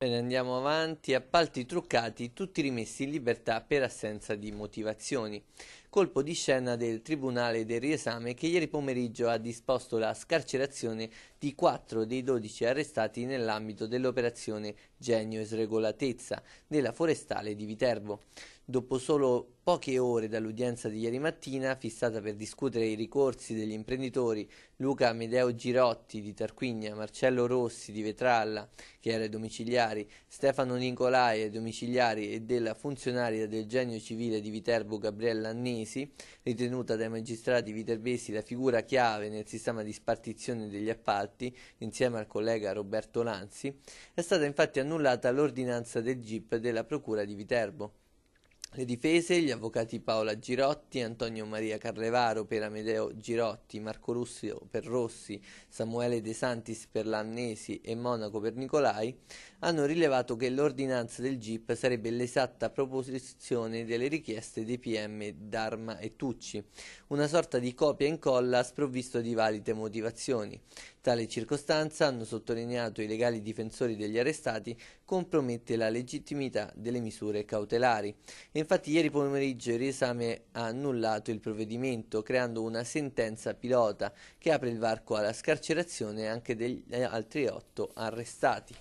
Bene, andiamo avanti. Appalti truccati, tutti rimessi in libertà per assenza di motivazioni colpo di scena del Tribunale del Riesame che ieri pomeriggio ha disposto la scarcerazione di 4 dei 12 arrestati nell'ambito dell'operazione Genio e Sregolatezza della Forestale di Viterbo. Dopo solo poche ore dall'udienza di ieri mattina, fissata per discutere i ricorsi degli imprenditori Luca Amedeo Girotti di Tarquinia, Marcello Rossi di Vetralla, che era domiciliari, Stefano Nicolai domiciliari e della funzionaria del Genio Civile di Viterbo Gabriella Annini, Farnesi, ritenuta dai magistrati viterbesi la figura chiave nel sistema di spartizione degli appalti, insieme al collega Roberto Lanzi, è stata infatti annullata l'ordinanza del GIP della Procura di Viterbo. Le difese, gli avvocati Paola Girotti, Antonio Maria Carlevaro per Amedeo Girotti, Marco Russo per Rossi, Samuele De Santis per Lannesi e Monaco per Nicolai, hanno rilevato che l'ordinanza del GIP sarebbe l'esatta proposizione delle richieste dei PM D'Arma e Tucci, una sorta di copia e incolla sprovvisto di valide motivazioni. Tale circostanza, hanno sottolineato i legali difensori degli arrestati, compromette la legittimità delle misure cautelari. E infatti ieri pomeriggio il riesame ha annullato il provvedimento, creando una sentenza pilota che apre il varco alla scarcerazione anche degli altri otto arrestati.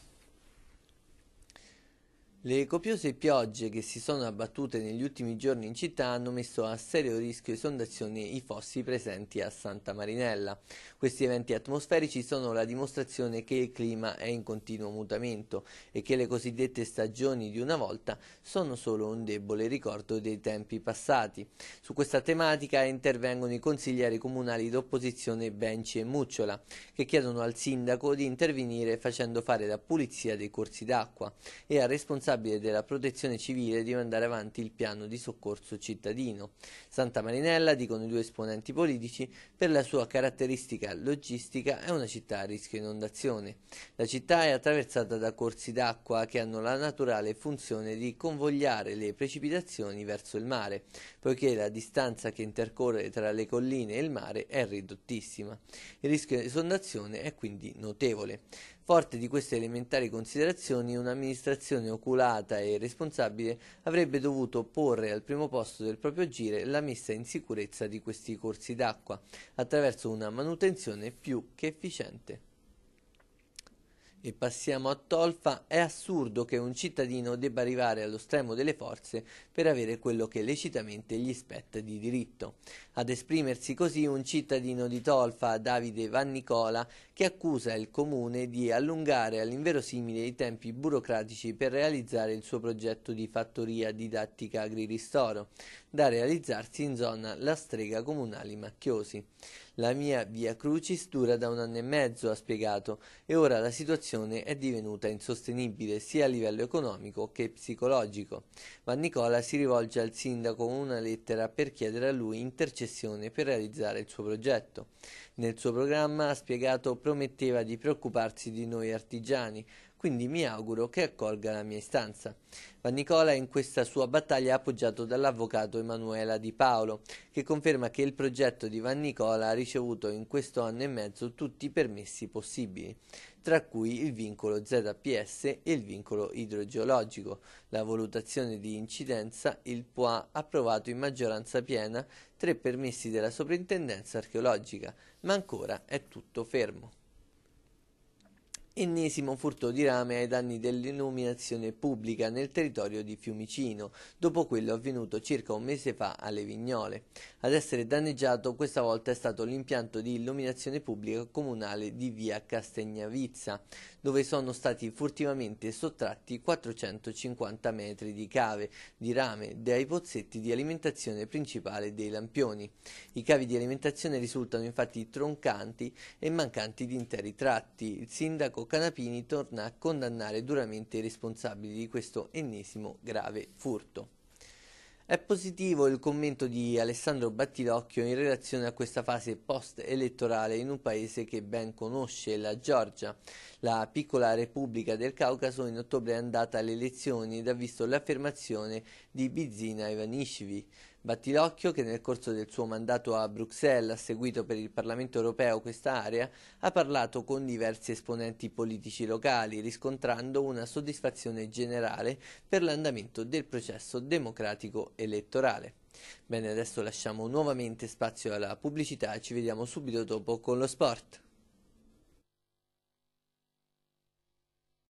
Le copiose piogge che si sono abbattute negli ultimi giorni in città hanno messo a serio rischio esondazione i fossi presenti a Santa Marinella. Questi eventi atmosferici sono la dimostrazione che il clima è in continuo mutamento e che le cosiddette stagioni di una volta sono solo un debole ricordo dei tempi passati. Su questa tematica intervengono i consiglieri comunali d'opposizione Benci e Mucciola, che chiedono al sindaco di intervenire facendo fare la pulizia dei corsi d'acqua e al responsabile responsabile della protezione civile di mandare avanti il piano di soccorso cittadino. Santa Marinella, dicono i due esponenti politici, per la sua caratteristica logistica è una città a rischio inondazione. La città è attraversata da corsi d'acqua che hanno la naturale funzione di convogliare le precipitazioni verso il mare, poiché la distanza che intercorre tra le colline e il mare è ridottissima. Il rischio di esondazione è quindi notevole. Forte di queste elementari considerazioni, un'amministrazione oculata oculata e responsabile avrebbe dovuto porre al primo posto del proprio agire la messa in sicurezza di questi corsi d'acqua attraverso una manutenzione più che efficiente. E passiamo a Tolfa, è assurdo che un cittadino debba arrivare allo stremo delle forze per avere quello che lecitamente gli spetta di diritto. Ad esprimersi così un cittadino di Tolfa, Davide Vannicola, che accusa il comune di allungare all'inverosimile i tempi burocratici per realizzare il suo progetto di fattoria didattica agriristoro da realizzarsi in zona La Strega Comunali Macchiosi. La mia via Crucis dura da un anno e mezzo, ha spiegato, e ora la situazione è divenuta insostenibile sia a livello economico che psicologico. Ma Nicola si rivolge al sindaco con una lettera per chiedere a lui intercessione per realizzare il suo progetto. Nel suo programma, ha spiegato, prometteva di preoccuparsi di noi artigiani, quindi mi auguro che accolga la mia istanza. Van Nicola in questa sua battaglia è appoggiato dall'avvocato Emanuela Di Paolo, che conferma che il progetto di Van Nicola ha ricevuto in questo anno e mezzo tutti i permessi possibili, tra cui il vincolo ZPS e il vincolo idrogeologico, la valutazione di incidenza, il PUA approvato in maggioranza piena, tre permessi della soprintendenza archeologica, ma ancora è tutto fermo ennesimo furto di rame ai danni dell'illuminazione pubblica nel territorio di Fiumicino, dopo quello avvenuto circa un mese fa alle Vignole. Ad essere danneggiato questa volta è stato l'impianto di illuminazione pubblica comunale di via Castegnavizza, dove sono stati furtivamente sottratti 450 metri di cave di rame dai pozzetti di alimentazione principale dei lampioni. I cavi di alimentazione risultano infatti troncanti e mancanti di interi tratti. Il sindaco Canapini torna a condannare duramente i responsabili di questo ennesimo grave furto. È positivo il commento di Alessandro Battilocchio in relazione a questa fase post-elettorale in un paese che ben conosce, la Georgia. La piccola Repubblica del Caucaso in ottobre è andata alle elezioni ed ha visto l'affermazione di Bizina Ivanishvili. Battilocchio, che nel corso del suo mandato a Bruxelles ha seguito per il Parlamento europeo questa area, ha parlato con diversi esponenti politici locali, riscontrando una soddisfazione generale per l'andamento del processo democratico elettorale. Bene, adesso lasciamo nuovamente spazio alla pubblicità e ci vediamo subito dopo con lo sport.